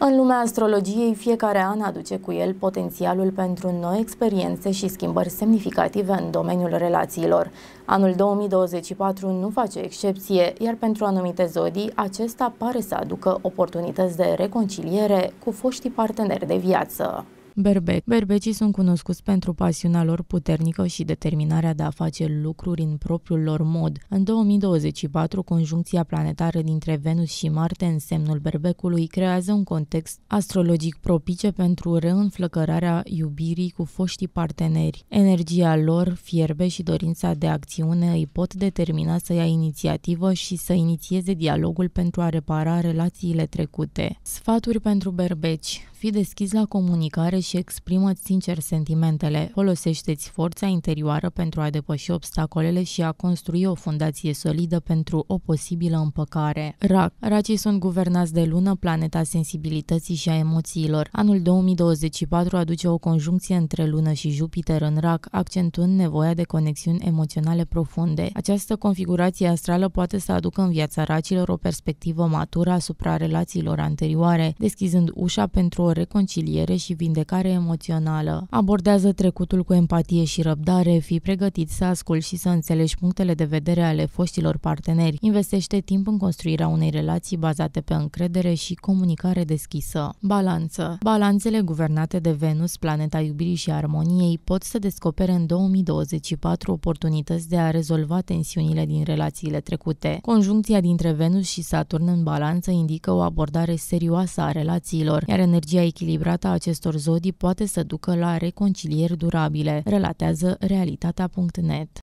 În lumea astrologiei, fiecare an aduce cu el potențialul pentru noi experiențe și schimbări semnificative în domeniul relațiilor. Anul 2024 nu face excepție, iar pentru anumite zodii, acesta pare să aducă oportunități de reconciliere cu foștii parteneri de viață. Berbec. Berbecii sunt cunoscuți pentru pasiunea lor puternică și determinarea de a face lucruri în propriul lor mod. În 2024, conjuncția planetară dintre Venus și Marte în semnul Berbecului creează un context astrologic propice pentru reînflăcărarea iubirii cu foștii parteneri. Energia lor, fierbe și dorința de acțiune îi pot determina să ia inițiativă și să inițieze dialogul pentru a repara relațiile trecute. Sfaturi pentru berbeci Fii deschis la comunicare și exprimă-ți sincer sentimentele. Folosește-ți forța interioară pentru a depăși obstacolele și a construi o fundație solidă pentru o posibilă împăcare. Rac. Racii sunt guvernați de lună, planeta sensibilității și a emoțiilor. Anul 2024 aduce o conjuncție între lună și Jupiter în Rac, accentuând nevoia de conexiuni emoționale profunde. Această configurație astrală poate să aducă în viața racilor o perspectivă matură asupra relațiilor anterioare, deschizând ușa pentru o o reconciliere și vindecare emoțională. Abordează trecutul cu empatie și răbdare, fi pregătit să asculți și să înțelegi punctele de vedere ale foștilor parteneri. Investește timp în construirea unei relații bazate pe încredere și comunicare deschisă. Balanță Balanțele guvernate de Venus, planeta iubirii și armoniei, pot să descopere în 2024 oportunități de a rezolva tensiunile din relațiile trecute. Conjuncția dintre Venus și Saturn în balanță indică o abordare serioasă a relațiilor, iar energia Energia echilibrată a acestor zodii poate să ducă la reconcilieri durabile, relatează realitatea.net.